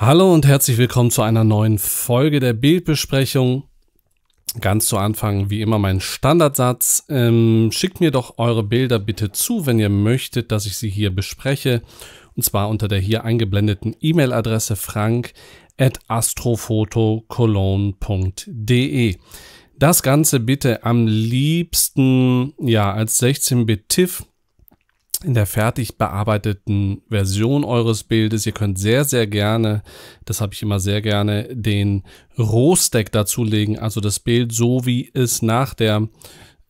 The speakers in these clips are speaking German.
Hallo und herzlich willkommen zu einer neuen Folge der Bildbesprechung. Ganz zu Anfang, wie immer, mein Standardsatz. Ähm, schickt mir doch eure Bilder bitte zu, wenn ihr möchtet, dass ich sie hier bespreche. Und zwar unter der hier eingeblendeten E-Mail-Adresse frank.astrophotocologne.de. Das Ganze bitte am liebsten ja als 16-Bit-TIFF in der fertig bearbeiteten Version eures Bildes. Ihr könnt sehr, sehr gerne, das habe ich immer sehr gerne, den Rohstack dazulegen, also das Bild so, wie es nach der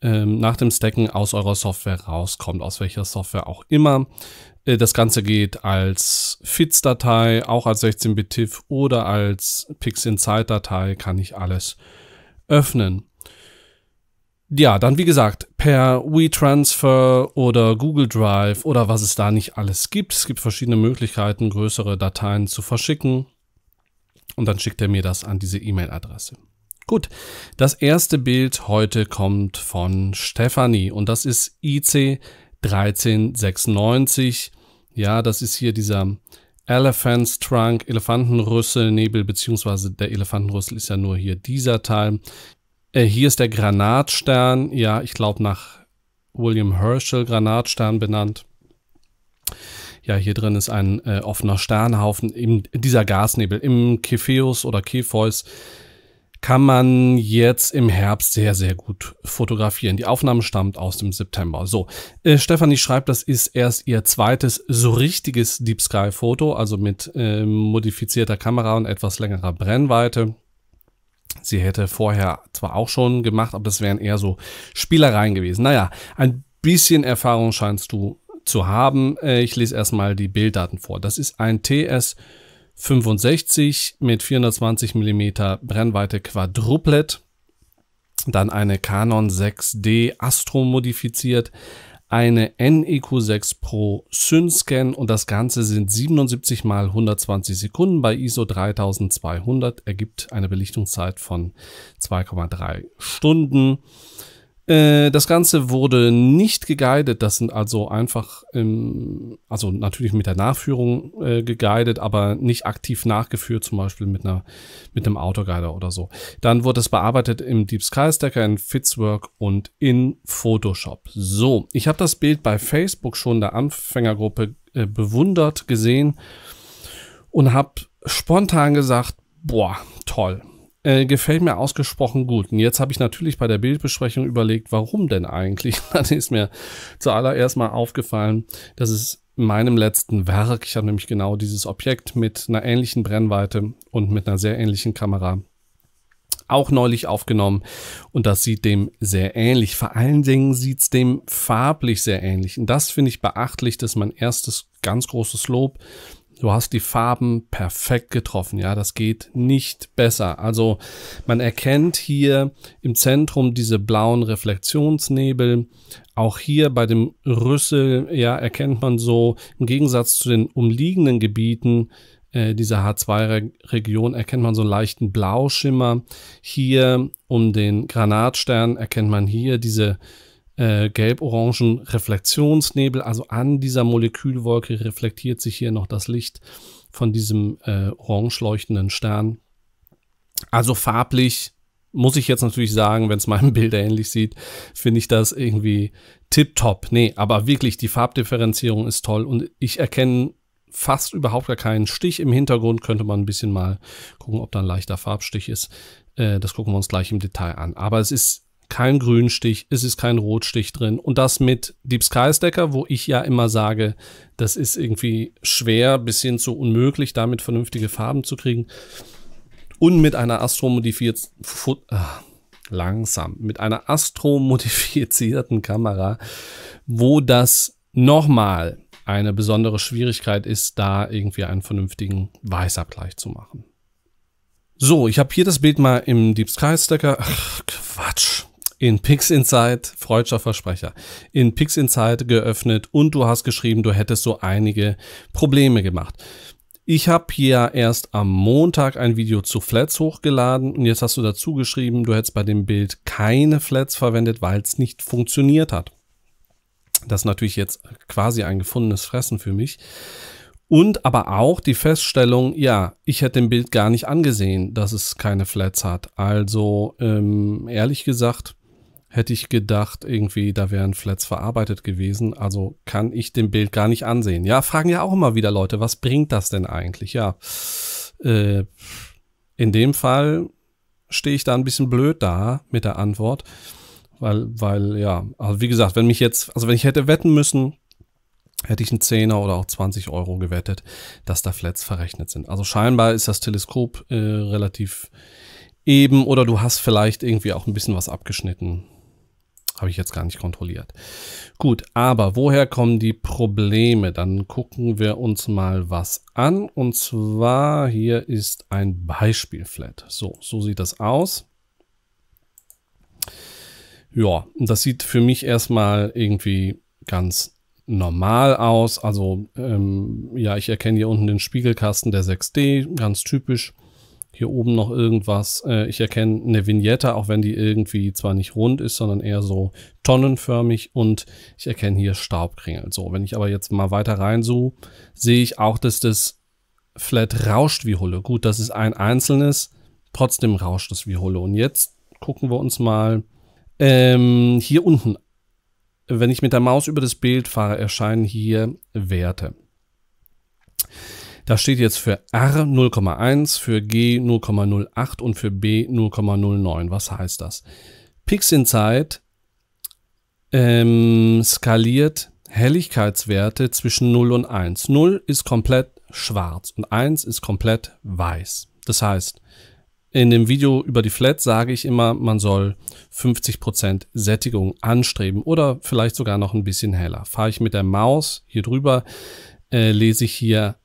ähm, nach dem Stacken aus eurer Software rauskommt, aus welcher Software auch immer. Äh, das Ganze geht als FITS-Datei, auch als 16-Bit-TIFF oder als PixInsight-Datei, kann ich alles öffnen ja, dann wie gesagt, per WeTransfer oder Google Drive oder was es da nicht alles gibt. Es gibt verschiedene Möglichkeiten, größere Dateien zu verschicken. Und dann schickt er mir das an diese E-Mail-Adresse. Gut, das erste Bild heute kommt von Stefanie und das ist IC 1396. Ja, das ist hier dieser Elephant's Trunk, Elefantenrüssel, Nebel, beziehungsweise der Elefantenrüssel ist ja nur hier dieser Teil. Äh, hier ist der Granatstern, ja, ich glaube nach William Herschel Granatstern benannt. Ja, hier drin ist ein äh, offener Sternhaufen, eben dieser Gasnebel. Im Cepheus oder Cepheus kann man jetzt im Herbst sehr, sehr gut fotografieren. Die Aufnahme stammt aus dem September. So, äh, Stefanie schreibt, das ist erst ihr zweites so richtiges Deep Sky Foto, also mit äh, modifizierter Kamera und etwas längerer Brennweite sie hätte vorher zwar auch schon gemacht, aber das wären eher so Spielereien gewesen. Naja, ein bisschen Erfahrung scheinst du zu haben. Äh, ich lese erstmal die Bilddaten vor. Das ist ein TS 65 mit 420 mm Brennweite Quadruplet. Dann eine Canon 6D Astro modifiziert, eine NEQ6 Pro Synscan und das Ganze sind 77 mal 120 Sekunden bei ISO 3200, ergibt eine Belichtungszeit von 2,3 Stunden. Äh, das Ganze wurde nicht geguidet, das sind also einfach, ähm, also natürlich mit der Nachführung äh, geguidet, aber nicht aktiv nachgeführt, zum Beispiel mit, einer, mit einem Autoguider oder so. Dann wurde es bearbeitet im Deep Sky Stacker, in Fitzwork und in Photoshop. So, ich habe das Bild bei Facebook schon der Anfängergruppe äh, bewundert gesehen und habe spontan gesagt, boah, toll. Äh, gefällt mir ausgesprochen gut. Und jetzt habe ich natürlich bei der Bildbesprechung überlegt, warum denn eigentlich? Dann ist mir zuallererst mal aufgefallen, dass es meinem letzten Werk, ich habe nämlich genau dieses Objekt mit einer ähnlichen Brennweite und mit einer sehr ähnlichen Kamera auch neulich aufgenommen und das sieht dem sehr ähnlich. Vor allen Dingen sieht es dem farblich sehr ähnlich. Und das finde ich beachtlich, dass mein erstes ganz großes Lob Du hast die Farben perfekt getroffen. Ja, das geht nicht besser. Also man erkennt hier im Zentrum diese blauen Reflexionsnebel. Auch hier bei dem Rüssel, ja, erkennt man so im Gegensatz zu den umliegenden Gebieten äh, dieser H2-Region erkennt man so einen leichten Blauschimmer. Hier um den Granatstern erkennt man hier diese äh, gelb-orangen Reflexionsnebel. Also an dieser Molekülwolke reflektiert sich hier noch das Licht von diesem äh, orange leuchtenden Stern. Also farblich muss ich jetzt natürlich sagen, wenn es meinem Bild ähnlich sieht, finde ich das irgendwie tipptopp. Nee, aber wirklich, die Farbdifferenzierung ist toll und ich erkenne fast überhaupt gar keinen Stich. Im Hintergrund könnte man ein bisschen mal gucken, ob da ein leichter Farbstich ist. Äh, das gucken wir uns gleich im Detail an. Aber es ist kein Grünstich, es ist kein Rotstich drin. Und das mit Deep Sky Stacker, wo ich ja immer sage, das ist irgendwie schwer bis hin zu unmöglich, damit vernünftige Farben zu kriegen. Und mit einer astromodifizierten, ah, langsam, mit einer astromodifizierten Kamera, wo das nochmal eine besondere Schwierigkeit ist, da irgendwie einen vernünftigen Weißabgleich zu machen. So, ich habe hier das Bild mal im Deep Sky Stacker. Ach, Quatsch in Pix Insight, freudscher Versprecher, in Pix Insight geöffnet und du hast geschrieben, du hättest so einige Probleme gemacht. Ich habe hier erst am Montag ein Video zu Flats hochgeladen und jetzt hast du dazu geschrieben, du hättest bei dem Bild keine Flats verwendet, weil es nicht funktioniert hat. Das ist natürlich jetzt quasi ein gefundenes Fressen für mich. Und aber auch die Feststellung, ja, ich hätte dem Bild gar nicht angesehen, dass es keine Flats hat. Also ähm, ehrlich gesagt, hätte ich gedacht, irgendwie, da wären Flats verarbeitet gewesen. Also kann ich dem Bild gar nicht ansehen. Ja, fragen ja auch immer wieder Leute, was bringt das denn eigentlich? Ja, äh, in dem Fall stehe ich da ein bisschen blöd da mit der Antwort. Weil, weil, ja, also wie gesagt, wenn mich jetzt, also wenn ich hätte wetten müssen, hätte ich einen Zehner oder auch 20 Euro gewettet, dass da Flats verrechnet sind. Also scheinbar ist das Teleskop äh, relativ eben oder du hast vielleicht irgendwie auch ein bisschen was abgeschnitten. Habe ich jetzt gar nicht kontrolliert. Gut, aber woher kommen die Probleme? Dann gucken wir uns mal was an. Und zwar hier ist ein Beispielflat. So, so sieht das aus. Ja, das sieht für mich erstmal irgendwie ganz normal aus. Also ähm, ja, ich erkenne hier unten den Spiegelkasten der 6D, ganz typisch hier oben noch irgendwas. Äh, ich erkenne eine Vignette, auch wenn die irgendwie zwar nicht rund ist, sondern eher so tonnenförmig und ich erkenne hier Staubkringel. So, wenn ich aber jetzt mal weiter rein so, sehe ich auch, dass das Flat rauscht wie Hulle. Gut, das ist ein einzelnes, trotzdem rauscht es wie Hulle. Und jetzt gucken wir uns mal ähm, hier unten wenn ich mit der Maus über das Bild fahre, erscheinen hier Werte. Das steht jetzt für R 0,1, für G 0,08 und für B 0,09. Was heißt das? PixInsight ähm, skaliert Helligkeitswerte zwischen 0 und 1. 0 ist komplett schwarz und 1 ist komplett weiß. Das heißt, in dem Video über die Flat sage ich immer, man soll 50% Sättigung anstreben oder vielleicht sogar noch ein bisschen heller. Fahre ich mit der Maus hier drüber, äh, lese ich hier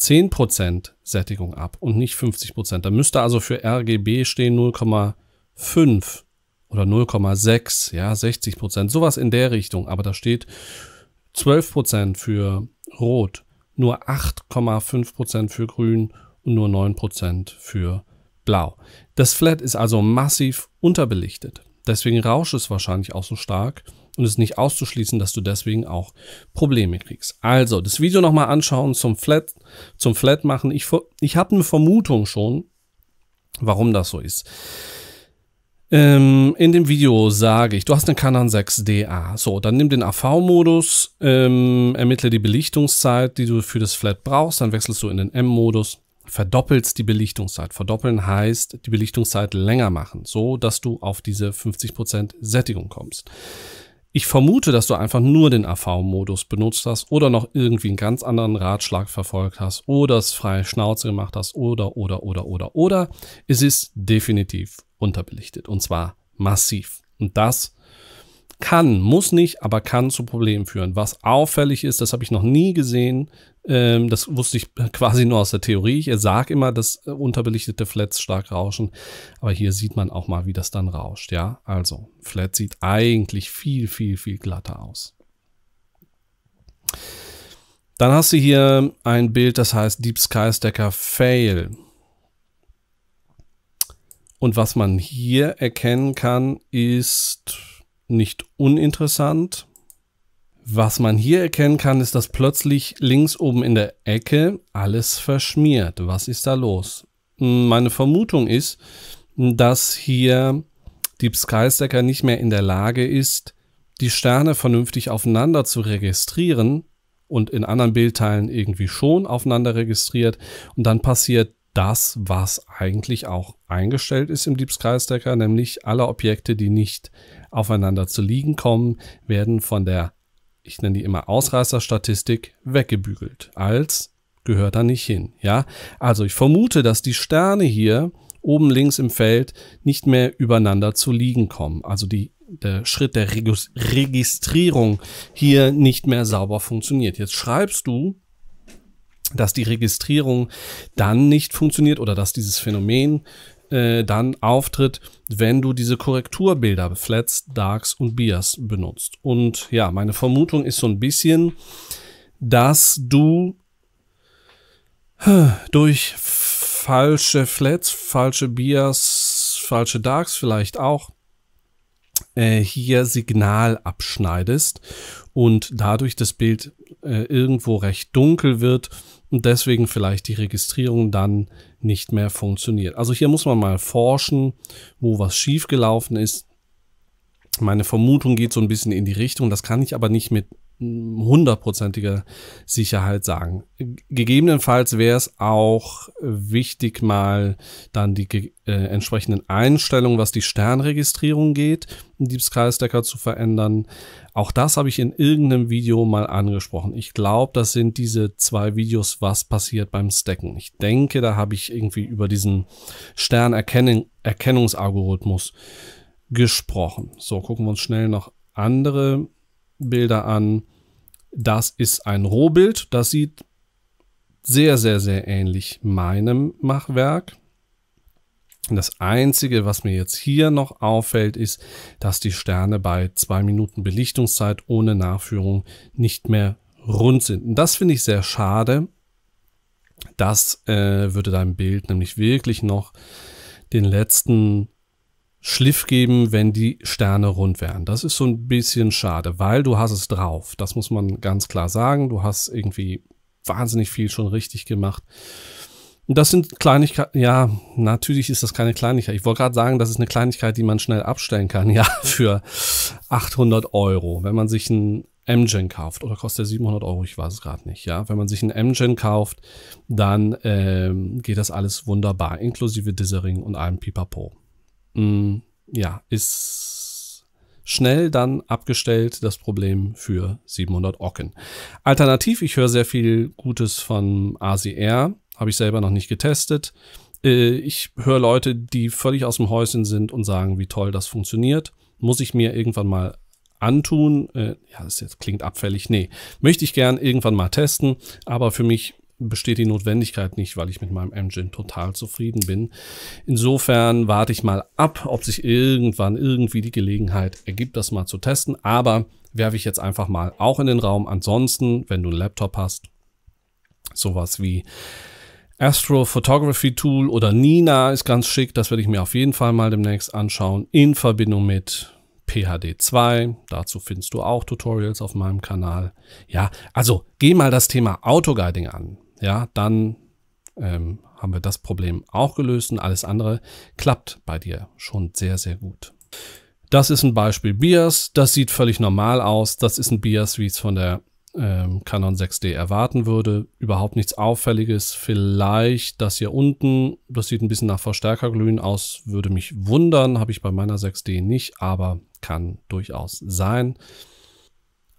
10% Sättigung ab und nicht 50%. Da müsste also für RGB stehen 0,5 oder 0,6, ja, 60%, sowas in der Richtung. Aber da steht 12% für Rot, nur 8,5% für Grün und nur 9% für Blau. Das Flat ist also massiv unterbelichtet. Deswegen rauscht es wahrscheinlich auch so stark und es nicht auszuschließen, dass du deswegen auch Probleme kriegst. Also, das Video nochmal anschauen zum Flat, zum Flat machen. Ich, ich habe eine Vermutung schon, warum das so ist. Ähm, in dem Video sage ich, du hast eine Canon 6DA. So, dann nimm den AV-Modus, ähm, ermittle die Belichtungszeit, die du für das Flat brauchst, dann wechselst du in den M-Modus verdoppelst die Belichtungszeit. Verdoppeln heißt die Belichtungszeit länger machen, so dass du auf diese 50% Sättigung kommst. Ich vermute, dass du einfach nur den AV-Modus benutzt hast oder noch irgendwie einen ganz anderen Ratschlag verfolgt hast oder es freie Schnauze gemacht hast oder, oder, oder, oder, oder. Es ist definitiv unterbelichtet und zwar massiv. Und das kann, muss nicht, aber kann zu Problemen führen. Was auffällig ist, das habe ich noch nie gesehen, ähm, das wusste ich quasi nur aus der Theorie. Ich sage immer, dass äh, unterbelichtete Flats stark rauschen, aber hier sieht man auch mal, wie das dann rauscht, ja. Also, Flat sieht eigentlich viel, viel, viel glatter aus. Dann hast du hier ein Bild, das heißt Deep Sky Stacker Fail. Und was man hier erkennen kann, ist nicht uninteressant. Was man hier erkennen kann, ist, dass plötzlich links oben in der Ecke alles verschmiert. Was ist da los? Meine Vermutung ist, dass hier die Skystacker nicht mehr in der Lage ist, die Sterne vernünftig aufeinander zu registrieren und in anderen Bildteilen irgendwie schon aufeinander registriert. Und dann passiert das, was eigentlich auch eingestellt ist im Deep Sky Stacker, nämlich alle Objekte, die nicht aufeinander zu liegen kommen, werden von der, ich nenne die immer Ausreißerstatistik, weggebügelt. Als gehört da nicht hin. Ja, also ich vermute, dass die Sterne hier oben links im Feld nicht mehr übereinander zu liegen kommen. Also die, der Schritt der Regis Registrierung hier nicht mehr sauber funktioniert. Jetzt schreibst du, dass die Registrierung dann nicht funktioniert oder dass dieses Phänomen äh, dann auftritt, wenn du diese Korrekturbilder, Flats, Darks und Bias benutzt. Und ja, meine Vermutung ist so ein bisschen, dass du durch falsche Flats, falsche Bias, falsche Darks vielleicht auch äh, hier Signal abschneidest und dadurch das Bild äh, irgendwo recht dunkel wird und deswegen vielleicht die Registrierung dann nicht mehr funktioniert. Also hier muss man mal forschen, wo was schiefgelaufen ist. Meine Vermutung geht so ein bisschen in die Richtung, das kann ich aber nicht mit hundertprozentige Sicherheit sagen. Gegebenenfalls wäre es auch wichtig, mal dann die äh, entsprechenden Einstellungen, was die Sternregistrierung geht, im Stacker zu verändern. Auch das habe ich in irgendeinem Video mal angesprochen. Ich glaube, das sind diese zwei Videos, was passiert beim Stacken. Ich denke, da habe ich irgendwie über diesen Sternerkennungsalgorithmus gesprochen. So, gucken wir uns schnell noch andere Bilder an. Das ist ein Rohbild, das sieht sehr, sehr, sehr ähnlich meinem Machwerk. Das Einzige, was mir jetzt hier noch auffällt, ist, dass die Sterne bei zwei Minuten Belichtungszeit ohne Nachführung nicht mehr rund sind. Und das finde ich sehr schade. Das äh, würde deinem Bild nämlich wirklich noch den letzten Schliff geben, wenn die Sterne rund wären. Das ist so ein bisschen schade, weil du hast es drauf. Das muss man ganz klar sagen. Du hast irgendwie wahnsinnig viel schon richtig gemacht. das sind Kleinigkeiten, ja, natürlich ist das keine Kleinigkeit. Ich wollte gerade sagen, das ist eine Kleinigkeit, die man schnell abstellen kann, ja, für 800 Euro. Wenn man sich ein M-Gen kauft, oder kostet der 700 Euro, ich weiß es gerade nicht, ja. Wenn man sich ein M-Gen kauft, dann ähm, geht das alles wunderbar, inklusive Dithering und allem Pipapo mh, mm, ja, ist schnell dann abgestellt, das Problem für 700 Ocken. Alternativ, ich höre sehr viel Gutes von ACR, habe ich selber noch nicht getestet. Äh, ich höre Leute, die völlig aus dem Häuschen sind und sagen, wie toll das funktioniert. Muss ich mir irgendwann mal antun. Äh, ja, das jetzt klingt abfällig. Nee, möchte ich gern irgendwann mal testen. Aber für mich besteht die Notwendigkeit nicht, weil ich mit meinem Engine total zufrieden bin. Insofern warte ich mal ab, ob sich irgendwann irgendwie die Gelegenheit ergibt, das mal zu testen. Aber werfe ich jetzt einfach mal auch in den Raum. Ansonsten, wenn du einen Laptop hast, sowas wie Astro Photography Tool oder Nina ist ganz schick. Das werde ich mir auf jeden Fall mal demnächst anschauen in Verbindung mit PHD 2. Dazu findest du auch Tutorials auf meinem Kanal. Ja, also geh mal das Thema Autoguiding an ja, dann ähm, haben wir das Problem auch gelöst und alles andere klappt bei dir schon sehr, sehr gut. Das ist ein Beispiel Bias. Das sieht völlig normal aus. Das ist ein Bias, wie ich es von der ähm, Canon 6D erwarten würde. Überhaupt nichts Auffälliges. Vielleicht das hier unten, das sieht ein bisschen nach Verstärkerglühen aus, würde mich wundern. Habe ich bei meiner 6D nicht, aber kann durchaus sein.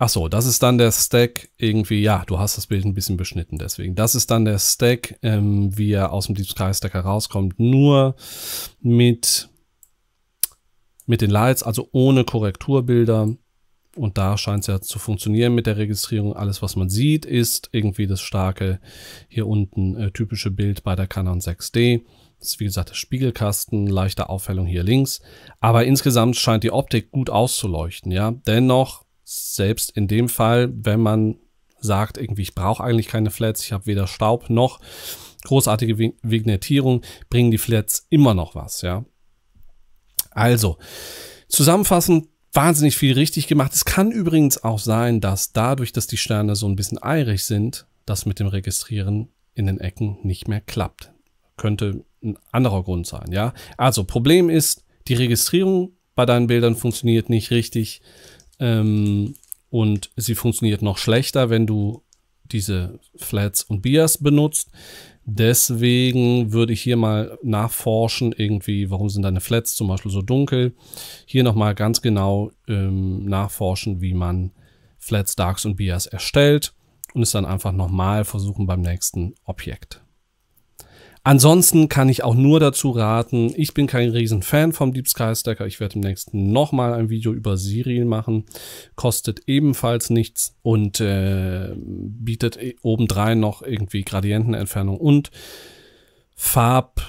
Ach so, das ist dann der Stack irgendwie, ja, du hast das Bild ein bisschen beschnitten, deswegen. Das ist dann der Stack, ähm, wie er aus dem Deep Sky Stack herauskommt, nur mit, mit den Lights, also ohne Korrekturbilder. Und da scheint es ja zu funktionieren mit der Registrierung. Alles, was man sieht, ist irgendwie das starke hier unten äh, typische Bild bei der Canon 6D. Das ist wie gesagt der Spiegelkasten, leichte Aufhellung hier links. Aber insgesamt scheint die Optik gut auszuleuchten, ja. Dennoch selbst in dem Fall, wenn man sagt, irgendwie, ich brauche eigentlich keine Flats, ich habe weder Staub noch großartige Vignettierung, bringen die Flats immer noch was, ja. Also, zusammenfassend, wahnsinnig viel richtig gemacht. Es kann übrigens auch sein, dass dadurch, dass die Sterne so ein bisschen eirig sind, das mit dem Registrieren in den Ecken nicht mehr klappt. Könnte ein anderer Grund sein, ja. Also, Problem ist, die Registrierung bei deinen Bildern funktioniert nicht richtig. Ähm, und sie funktioniert noch schlechter, wenn du diese Flats und Bias benutzt. Deswegen würde ich hier mal nachforschen, irgendwie, warum sind deine Flats zum Beispiel so dunkel. Hier nochmal ganz genau ähm, nachforschen, wie man Flats, Darks und Bias erstellt und es dann einfach nochmal versuchen beim nächsten Objekt. Ansonsten kann ich auch nur dazu raten, ich bin kein riesen Fan vom Deep Sky Stacker. Ich werde im nächsten nochmal ein Video über Siri machen. Kostet ebenfalls nichts und äh, bietet e-, obendrein noch irgendwie Gradientenentfernung und Farb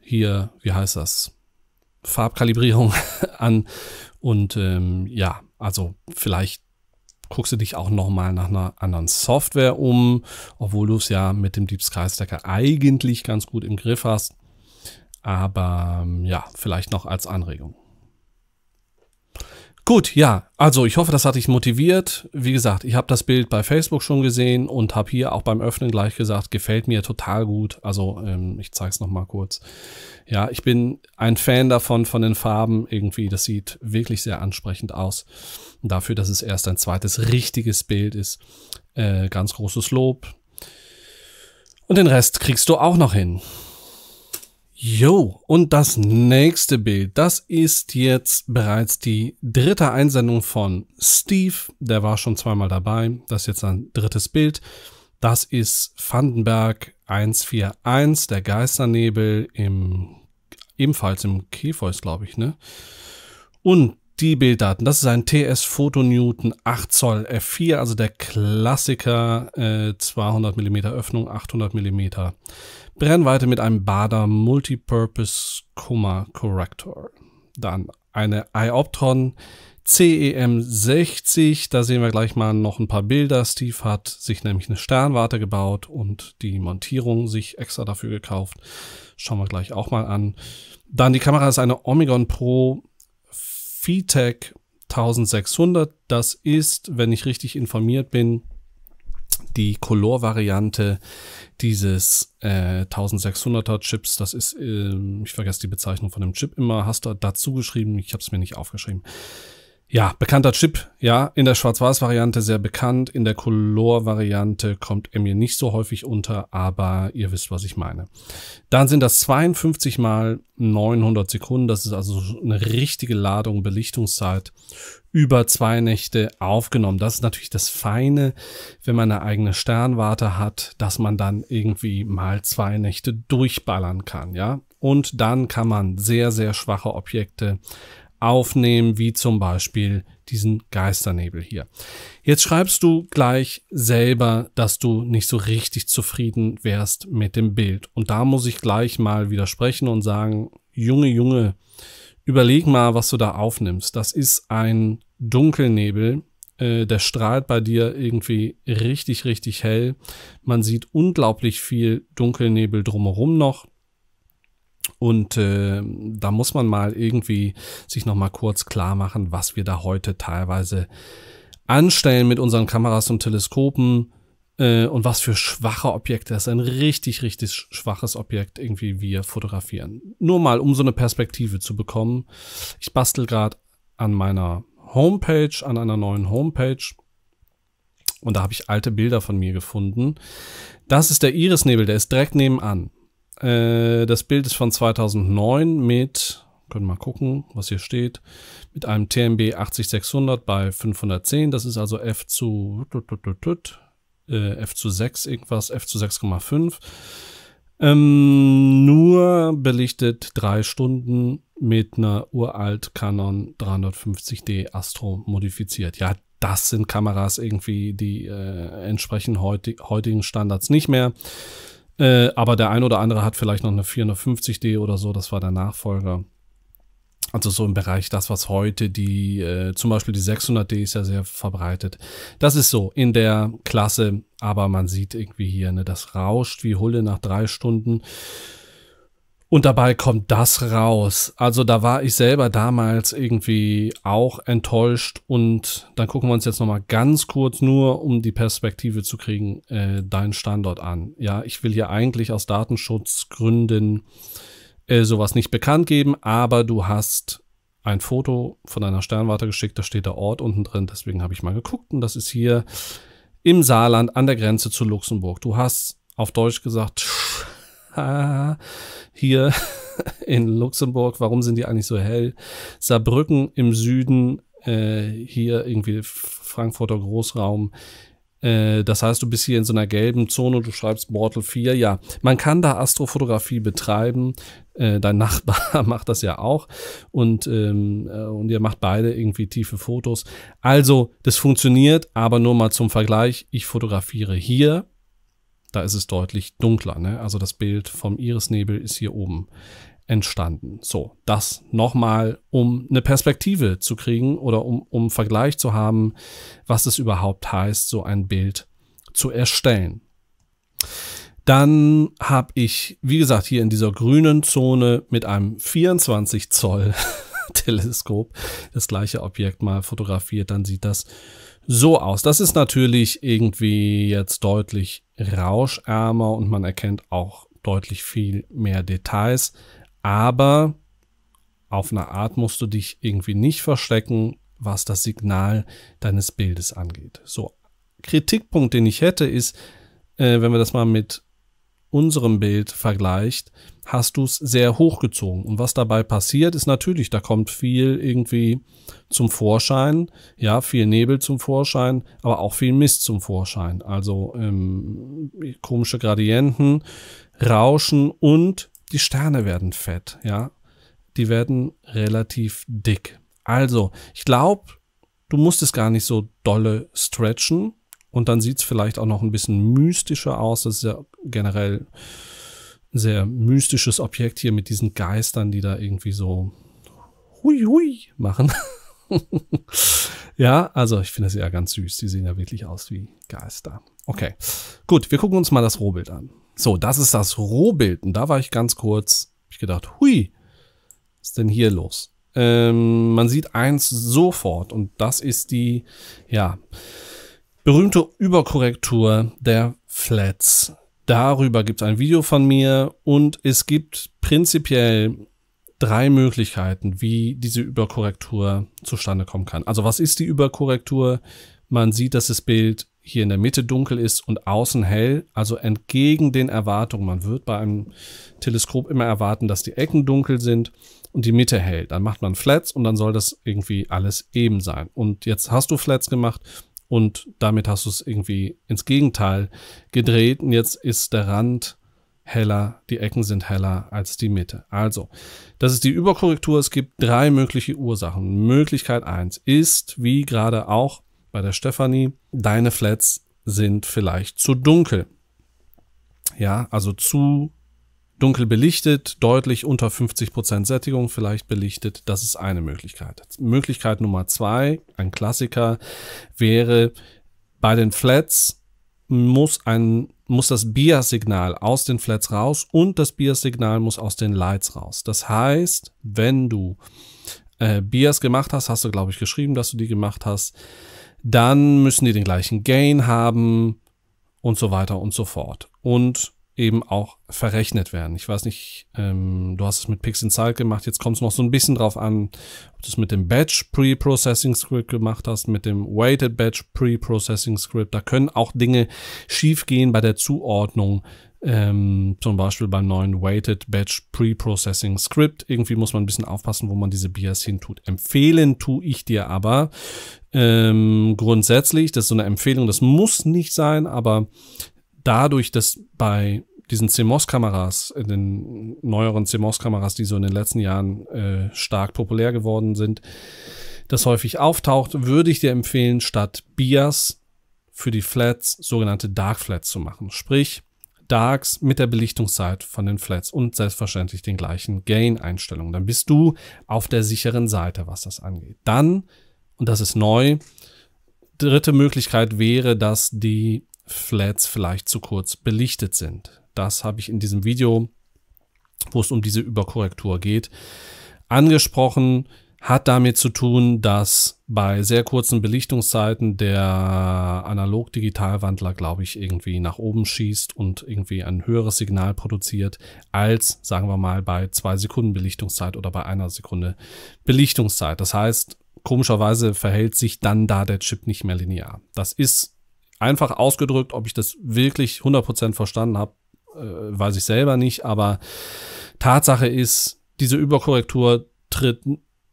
hier, wie heißt das? Farbkalibrierung an. Und ähm, ja, also vielleicht guckst du dich auch nochmal nach einer anderen Software um, obwohl du es ja mit dem Deep Sky Stacker eigentlich ganz gut im Griff hast. Aber ähm, ja, vielleicht noch als Anregung. Gut, ja, also ich hoffe, das hat dich motiviert. Wie gesagt, ich habe das Bild bei Facebook schon gesehen und habe hier auch beim Öffnen gleich gesagt, gefällt mir total gut. Also ähm, ich zeige es nochmal kurz. Ja, ich bin ein Fan davon, von den Farben irgendwie. Das sieht wirklich sehr ansprechend aus. dafür, dass es erst ein zweites richtiges Bild ist. Äh, ganz großes Lob. Und den Rest kriegst du auch noch hin. Jo, und das nächste Bild, das ist jetzt bereits die dritte Einsendung von Steve, der war schon zweimal dabei, das ist jetzt ein drittes Bild. Das ist Vandenberg 141, der Geisternebel im ebenfalls im Kefeus, glaube ich, ne? Und die Bilddaten, das ist ein TS Newton 8 Zoll F4, also der Klassiker äh, 200 mm Öffnung, 800 mm Brennweite mit einem Bader Multipurpose Coma Corrector. Dann eine Ioptron CEM60. Da sehen wir gleich mal noch ein paar Bilder. Steve hat sich nämlich eine Sternwarte gebaut und die Montierung sich extra dafür gekauft. Schauen wir gleich auch mal an. Dann die Kamera ist eine Omegon Pro Fitech 1600. Das ist, wenn ich richtig informiert bin, die Color-Variante dieses äh, 1600er Chips, das ist, äh, ich vergesse die Bezeichnung von dem Chip immer, hast du dazu geschrieben, ich habe es mir nicht aufgeschrieben. Ja, bekannter Chip, ja, in der Schwarz-Weiß-Variante sehr bekannt, in der Color-Variante kommt er mir nicht so häufig unter, aber ihr wisst, was ich meine. Dann sind das 52 mal 900 Sekunden, das ist also eine richtige Ladung Belichtungszeit über zwei Nächte aufgenommen. Das ist natürlich das Feine, wenn man eine eigene Sternwarte hat, dass man dann irgendwie mal zwei Nächte durchballern kann, ja. Und dann kann man sehr, sehr schwache Objekte aufnehmen, wie zum Beispiel diesen Geisternebel hier. Jetzt schreibst du gleich selber, dass du nicht so richtig zufrieden wärst mit dem Bild. Und da muss ich gleich mal widersprechen und sagen, Junge, Junge, überleg mal, was du da aufnimmst. Das ist ein Dunkelnebel, äh, der strahlt bei dir irgendwie richtig, richtig hell. Man sieht unglaublich viel Dunkelnebel drumherum noch. Und äh, da muss man mal irgendwie sich nochmal kurz klar machen, was wir da heute teilweise anstellen mit unseren Kameras und Teleskopen äh, und was für schwache Objekte. Das ist ein richtig, richtig schwaches Objekt, irgendwie wir fotografieren. Nur mal, um so eine Perspektive zu bekommen. Ich bastel gerade an meiner Homepage, an einer neuen Homepage. Und da habe ich alte Bilder von mir gefunden. Das ist der Irisnebel, der ist direkt nebenan. Äh, das Bild ist von 2009 mit, können wir mal gucken, was hier steht, mit einem TMB 80600 bei 510. Das ist also F zu äh, F zu 6 irgendwas, F zu 6,5. Ähm, nur belichtet drei Stunden mit einer uralt Canon 350D Astro modifiziert. Ja, das sind Kameras irgendwie, die äh, entsprechen heutig, heutigen Standards nicht mehr. Äh, aber der ein oder andere hat vielleicht noch eine 450D oder so, das war der Nachfolger. Also so im Bereich das, was heute die, äh, zum Beispiel die 600D ist ja sehr verbreitet. Das ist so in der Klasse, aber man sieht irgendwie hier, ne, das rauscht wie Hulle nach drei Stunden. Und dabei kommt das raus. Also da war ich selber damals irgendwie auch enttäuscht. Und dann gucken wir uns jetzt nochmal ganz kurz nur, um die Perspektive zu kriegen, äh, deinen Standort an. Ja, ich will hier eigentlich aus Datenschutzgründen äh, sowas nicht bekannt geben, aber du hast ein Foto von deiner Sternwarte geschickt, da steht der Ort unten drin. Deswegen habe ich mal geguckt und das ist hier im Saarland an der Grenze zu Luxemburg. Du hast auf Deutsch gesagt, hier in Luxemburg, warum sind die eigentlich so hell? Saarbrücken im Süden, äh, hier irgendwie Frankfurter Großraum. Äh, das heißt, du bist hier in so einer gelben Zone, du schreibst Mortal 4. Ja, man kann da Astrofotografie betreiben. Äh, dein Nachbar macht das ja auch. Und, ähm, äh, und ihr macht beide irgendwie tiefe Fotos. Also, das funktioniert, aber nur mal zum Vergleich. Ich fotografiere hier da ist es deutlich dunkler. Ne? Also das Bild vom Irisnebel ist hier oben entstanden. So, das nochmal, um eine Perspektive zu kriegen oder um, um Vergleich zu haben, was es überhaupt heißt, so ein Bild zu erstellen. Dann habe ich, wie gesagt, hier in dieser grünen Zone mit einem 24 Zoll Teleskop das gleiche Objekt mal fotografiert, dann sieht das so aus. Das ist natürlich irgendwie jetzt deutlich rauschärmer und man erkennt auch deutlich viel mehr Details. Aber auf eine Art musst du dich irgendwie nicht verstecken, was das Signal deines Bildes angeht. So, Kritikpunkt, den ich hätte, ist, äh, wenn wir das mal mit unserem Bild vergleicht, hast du es sehr hochgezogen. Und was dabei passiert, ist natürlich, da kommt viel irgendwie zum Vorschein, ja, viel Nebel zum Vorschein, aber auch viel Mist zum Vorschein. Also ähm, komische Gradienten, Rauschen und die Sterne werden fett, ja. Die werden relativ dick. Also, ich glaube, du musst es gar nicht so dolle stretchen, und dann sieht es vielleicht auch noch ein bisschen mystischer aus. Das ist ja generell ein sehr mystisches Objekt hier mit diesen Geistern, die da irgendwie so hui hui machen. ja, also ich finde es ja ganz süß. Die sehen ja wirklich aus wie Geister. Okay, gut, wir gucken uns mal das Rohbild an. So, das ist das Rohbild. Und da war ich ganz kurz, hab ich gedacht, hui, was ist denn hier los? Ähm, man sieht eins sofort und das ist die, ja, berühmte Überkorrektur der Flats. Darüber gibt es ein Video von mir und es gibt prinzipiell drei Möglichkeiten, wie diese Überkorrektur zustande kommen kann. Also was ist die Überkorrektur? Man sieht, dass das Bild hier in der Mitte dunkel ist und außen hell, also entgegen den Erwartungen. Man wird bei einem Teleskop immer erwarten, dass die Ecken dunkel sind und die Mitte hell. Dann macht man Flats und dann soll das irgendwie alles eben sein. Und jetzt hast du Flats gemacht und damit hast du es irgendwie ins Gegenteil gedreht und jetzt ist der Rand heller, die Ecken sind heller als die Mitte. Also, das ist die Überkorrektur. Es gibt drei mögliche Ursachen. Möglichkeit 1 ist, wie gerade auch bei der Stefanie, deine Flats sind vielleicht zu dunkel. Ja, also zu Dunkel belichtet, deutlich unter 50% Prozent Sättigung vielleicht belichtet, das ist eine Möglichkeit. Möglichkeit Nummer zwei, ein Klassiker, wäre bei den Flats muss ein muss das Bias-Signal aus den Flats raus und das Bias-Signal muss aus den Lights raus. Das heißt, wenn du äh, Bias gemacht hast, hast du glaube ich geschrieben, dass du die gemacht hast, dann müssen die den gleichen Gain haben und so weiter und so fort. Und eben auch verrechnet werden. Ich weiß nicht, ähm, du hast es mit Pixel Zeit gemacht, jetzt kommt es noch so ein bisschen drauf an, ob du es mit dem Batch Pre-Processing Script gemacht hast, mit dem Weighted Batch Pre-Processing Script. Da können auch Dinge schiefgehen bei der Zuordnung, ähm, zum Beispiel beim neuen Weighted Batch Pre-Processing Script. Irgendwie muss man ein bisschen aufpassen, wo man diese Bias hintut. Empfehlen tue ich dir aber ähm, grundsätzlich, das ist so eine Empfehlung, das muss nicht sein, aber dadurch, dass bei diesen CMOS-Kameras, in den neueren CMOS-Kameras, die so in den letzten Jahren äh, stark populär geworden sind, das häufig auftaucht, würde ich dir empfehlen, statt Bias für die Flats sogenannte Dark Flats zu machen. Sprich, Darks mit der Belichtungszeit von den Flats und selbstverständlich den gleichen Gain-Einstellungen. Dann bist du auf der sicheren Seite, was das angeht. Dann, und das ist neu, dritte Möglichkeit wäre, dass die Flats vielleicht zu kurz belichtet sind. Das habe ich in diesem Video, wo es um diese Überkorrektur geht, angesprochen. Hat damit zu tun, dass bei sehr kurzen Belichtungszeiten der analog digitalwandler glaube ich, irgendwie nach oben schießt und irgendwie ein höheres Signal produziert als, sagen wir mal, bei zwei Sekunden Belichtungszeit oder bei einer Sekunde Belichtungszeit. Das heißt, komischerweise verhält sich dann da der Chip nicht mehr linear. Das ist einfach ausgedrückt, ob ich das wirklich 100% verstanden habe, äh, weiß ich selber nicht, aber Tatsache ist, diese Überkorrektur tritt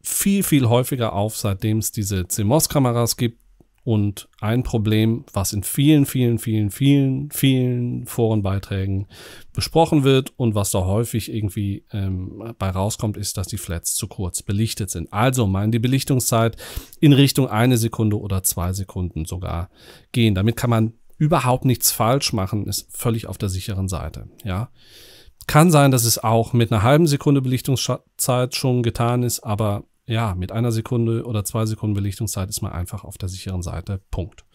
viel, viel häufiger auf, seitdem es diese CMOS-Kameras gibt. Und ein Problem, was in vielen, vielen, vielen, vielen, vielen Forenbeiträgen besprochen wird und was da häufig irgendwie ähm, bei rauskommt, ist, dass die Flats zu kurz belichtet sind. Also meinen die Belichtungszeit in Richtung eine Sekunde oder zwei Sekunden sogar gehen. Damit kann man überhaupt nichts falsch machen, ist völlig auf der sicheren Seite. Ja. Kann sein, dass es auch mit einer halben Sekunde Belichtungszeit schon getan ist, aber ja, mit einer Sekunde oder zwei Sekunden Belichtungszeit ist man einfach auf der sicheren Seite. Punkt.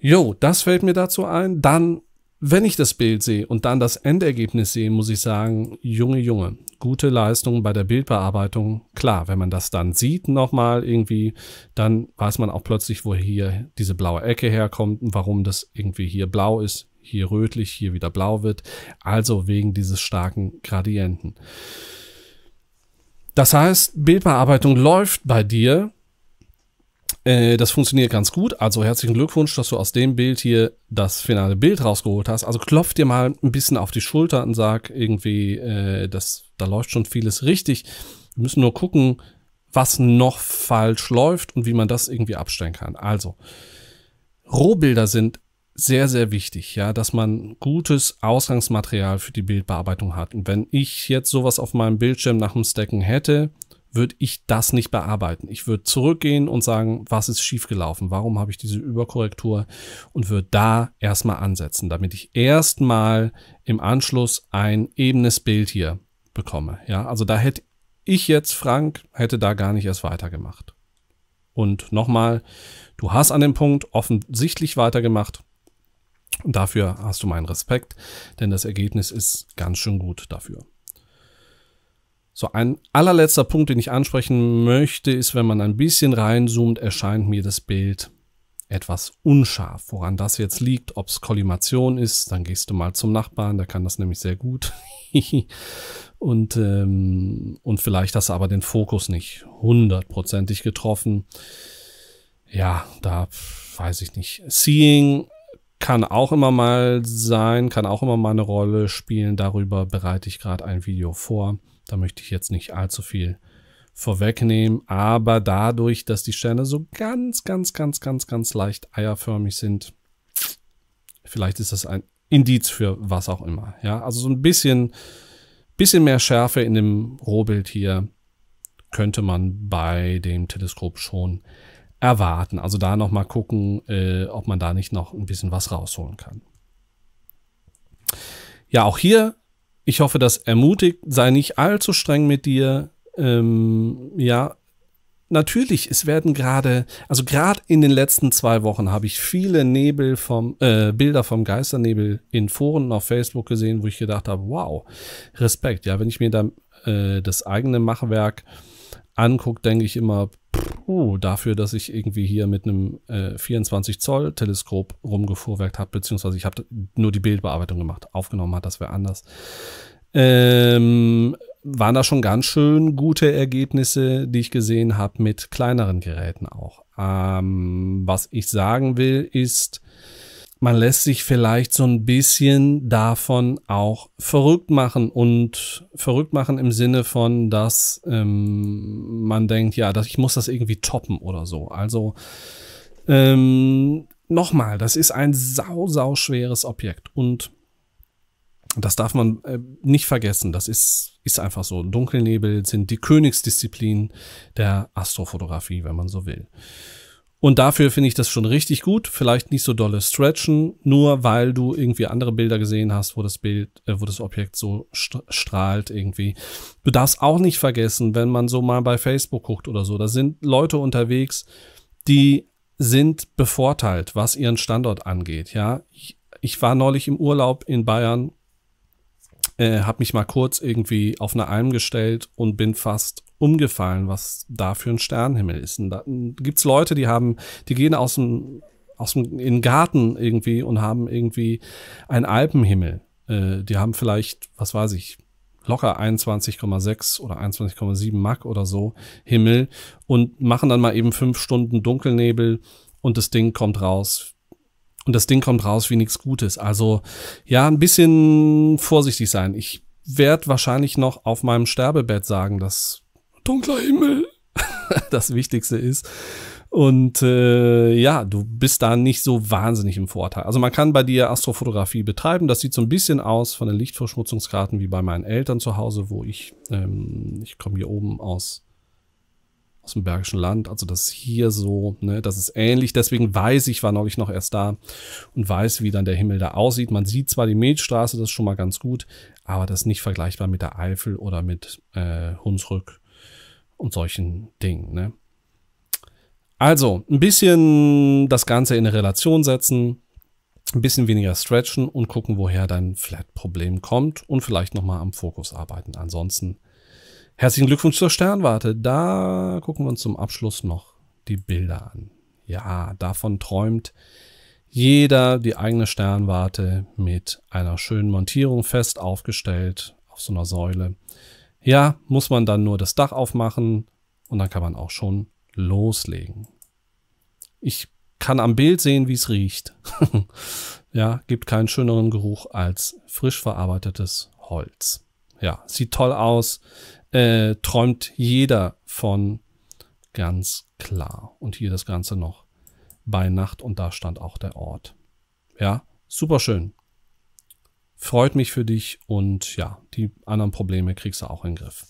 Jo, das fällt mir dazu ein. Dann, wenn ich das Bild sehe und dann das Endergebnis sehe, muss ich sagen, Junge, Junge, gute Leistung bei der Bildbearbeitung. Klar, wenn man das dann sieht nochmal irgendwie, dann weiß man auch plötzlich, wo hier diese blaue Ecke herkommt und warum das irgendwie hier blau ist, hier rötlich, hier wieder blau wird. Also wegen dieses starken Gradienten. Das heißt, Bildbearbeitung läuft bei dir. Äh, das funktioniert ganz gut. Also herzlichen Glückwunsch, dass du aus dem Bild hier das finale Bild rausgeholt hast. Also klopf dir mal ein bisschen auf die Schulter und sag irgendwie, äh, das, da läuft schon vieles richtig. Wir müssen nur gucken, was noch falsch läuft und wie man das irgendwie abstellen kann. Also, Rohbilder sind sehr, sehr wichtig, ja, dass man gutes Ausgangsmaterial für die Bildbearbeitung hat. Und wenn ich jetzt sowas auf meinem Bildschirm nach dem Stacken hätte, würde ich das nicht bearbeiten. Ich würde zurückgehen und sagen, was ist schiefgelaufen? Warum habe ich diese Überkorrektur? Und würde da erstmal ansetzen, damit ich erstmal im Anschluss ein ebenes Bild hier bekomme. Ja, also da hätte ich jetzt, Frank, hätte da gar nicht erst weitergemacht. Und nochmal, du hast an dem Punkt offensichtlich weitergemacht und dafür hast du meinen Respekt, denn das Ergebnis ist ganz schön gut dafür. So, ein allerletzter Punkt, den ich ansprechen möchte, ist, wenn man ein bisschen reinzoomt, erscheint mir das Bild etwas unscharf, woran das jetzt liegt, ob es Kollimation ist, dann gehst du mal zum Nachbarn, der kann das nämlich sehr gut. und, ähm, und vielleicht hast du aber den Fokus nicht hundertprozentig getroffen. Ja, da weiß ich nicht. Seeing kann auch immer mal sein, kann auch immer mal eine Rolle spielen. Darüber bereite ich gerade ein Video vor. Da möchte ich jetzt nicht allzu viel vorwegnehmen. Aber dadurch, dass die Sterne so ganz, ganz, ganz, ganz, ganz leicht eierförmig sind, vielleicht ist das ein Indiz für was auch immer. Ja, also so ein bisschen, bisschen mehr Schärfe in dem Rohbild hier könnte man bei dem Teleskop schon erwarten. Also da nochmal gucken, äh, ob man da nicht noch ein bisschen was rausholen kann. Ja, auch hier, ich hoffe, das ermutigt, sei nicht allzu streng mit dir. Ähm, ja, natürlich, es werden gerade, also gerade in den letzten zwei Wochen habe ich viele Nebel vom, äh, Bilder vom Geisternebel in Foren und auf Facebook gesehen, wo ich gedacht habe, wow, Respekt. Ja, wenn ich mir dann äh, das eigene Machwerk äh, anguckt, denke ich immer, puh, dafür, dass ich irgendwie hier mit einem äh, 24 Zoll Teleskop rumgefuhrwerkt habe, beziehungsweise ich habe nur die Bildbearbeitung gemacht, aufgenommen hat das wäre anders. Ähm, waren da schon ganz schön gute Ergebnisse, die ich gesehen habe mit kleineren Geräten auch. Ähm, was ich sagen will, ist, man lässt sich vielleicht so ein bisschen davon auch verrückt machen und verrückt machen im Sinne von, dass ähm, man denkt, ja, dass ich muss das irgendwie toppen oder so. Also ähm, nochmal, das ist ein sau sau schweres Objekt und das darf man äh, nicht vergessen. Das ist, ist einfach so. Dunkelnebel sind die Königsdisziplin der Astrofotografie, wenn man so will. Und dafür finde ich das schon richtig gut. Vielleicht nicht so dolle stretchen, nur weil du irgendwie andere Bilder gesehen hast, wo das Bild, äh, wo das Objekt so strahlt irgendwie. Du darfst auch nicht vergessen, wenn man so mal bei Facebook guckt oder so, da sind Leute unterwegs, die sind bevorteilt, was ihren Standort angeht. Ja, ich, ich war neulich im Urlaub in Bayern, äh, habe mich mal kurz irgendwie auf eine Alm gestellt und bin fast umgefallen, was da für ein Sternenhimmel ist. Und da gibt's Leute, die haben, die gehen aus dem, aus dem in den Garten irgendwie und haben irgendwie einen Alpenhimmel. Äh, die haben vielleicht, was weiß ich, locker 21,6 oder 21,7 Mack oder so Himmel und machen dann mal eben fünf Stunden Dunkelnebel und das Ding kommt raus. Und das Ding kommt raus wie nichts Gutes. Also ja, ein bisschen vorsichtig sein. Ich werde wahrscheinlich noch auf meinem Sterbebett sagen, dass dunkler Himmel das Wichtigste ist. Und äh, ja, du bist da nicht so wahnsinnig im Vorteil. Also man kann bei dir Astrofotografie betreiben. Das sieht so ein bisschen aus von den Lichtverschmutzungsgraden wie bei meinen Eltern zu Hause, wo ich, ähm, ich komme hier oben aus, aus dem Bergischen Land. Also das hier so, ne, das ist ähnlich. Deswegen weiß ich, war neulich noch erst da und weiß, wie dann der Himmel da aussieht. Man sieht zwar die Milchstraße, das ist schon mal ganz gut, aber das ist nicht vergleichbar mit der Eifel oder mit äh, Hunsrück und solchen Dingen. Ne? Also, ein bisschen das Ganze in eine Relation setzen, ein bisschen weniger stretchen und gucken, woher dein Flat-Problem kommt und vielleicht nochmal am Fokus arbeiten. Ansonsten herzlichen Glückwunsch zur Sternwarte. Da gucken wir uns zum Abschluss noch die Bilder an. Ja, davon träumt jeder die eigene Sternwarte mit einer schönen Montierung fest aufgestellt auf so einer Säule. Ja, muss man dann nur das Dach aufmachen und dann kann man auch schon loslegen. Ich kann am Bild sehen, wie es riecht. ja, gibt keinen schöneren Geruch als frisch verarbeitetes Holz. Ja, sieht toll aus. Äh, träumt jeder von ganz klar. Und hier das Ganze noch bei Nacht und da stand auch der Ort. Ja, super schön. Freut mich für dich und ja, die anderen Probleme kriegst du auch in den Griff.